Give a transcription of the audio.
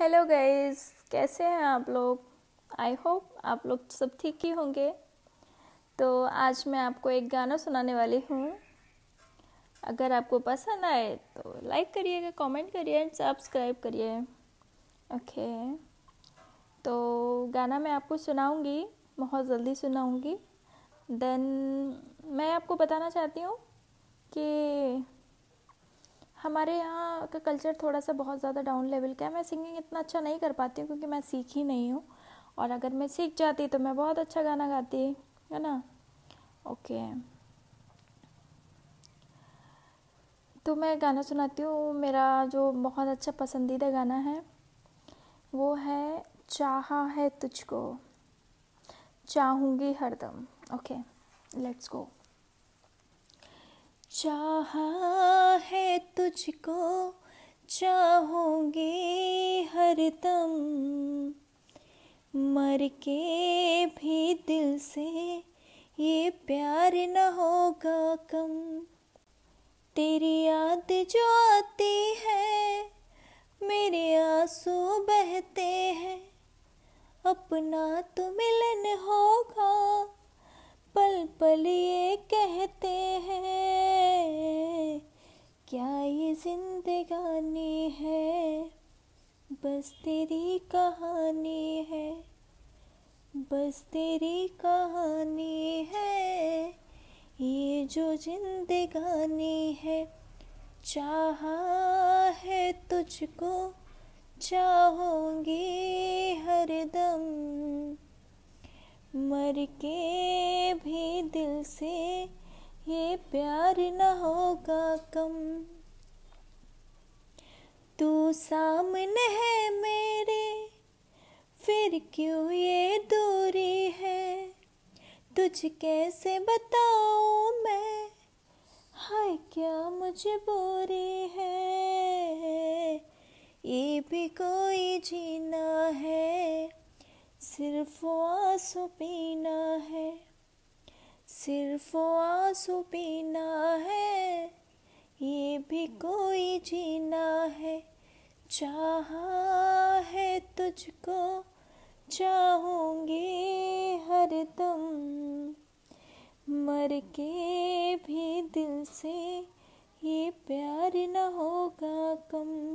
hello guys कैसे हैं आप लोग आई होप आप लोग सब ठीक ही होंगे तो आज मैं आपको एक गाना सुनाने वाली हूँ अगर आपको पसंद आए तो लाइक करिएगा कमेंट करिए एंड सब्सक्राइब करिए ओके तो गाना मैं आपको सुनाऊँगी बहुत जल्दी सुनाऊँगी देन मैं आपको बताना चाहती हूँ कि हमारे यहाँ का कल्चर थोड़ा सा बहुत ज़्यादा डाउन लेवल का है मैं सिंगिंग इतना अच्छा नहीं कर पाती हूँ क्योंकि मैं सीख ही नहीं हूँ और अगर मैं सीख जाती तो मैं बहुत अच्छा गाना गाती है ना ओके तो मैं गाना सुनाती हूँ मेरा जो बहुत अच्छा पसंदीदा गाना है वो है चाह है तुझको चाहूँगी हरदम ओके लेट्स गो चाह तुझको चाहोगे हर दम मर के भी दिल से ये प्यार न होगा कम तेरी याद जो आती है मेरे आंसू बहते हैं अपना तो मिलन होगा पल पल जिंदगानी है बस तेरी कहानी है बस तेरी कहानी है ये जो जिंदगानी है चाह है तुझको चाहोगी हरदम मर के भी दिल से ये प्यार न होगा कम सामने है मेरे फिर क्यों ये दूरी है तुझ कैसे बताओ मैं हाय क्या मुझे बोरी है ये भी कोई जीना है सिर्फ आंसू पीना है सिर्फ आंसू पीना चाहा है तुझको चाहूंगी हर दम मर के भी दिल से ये प्यार न होगा कम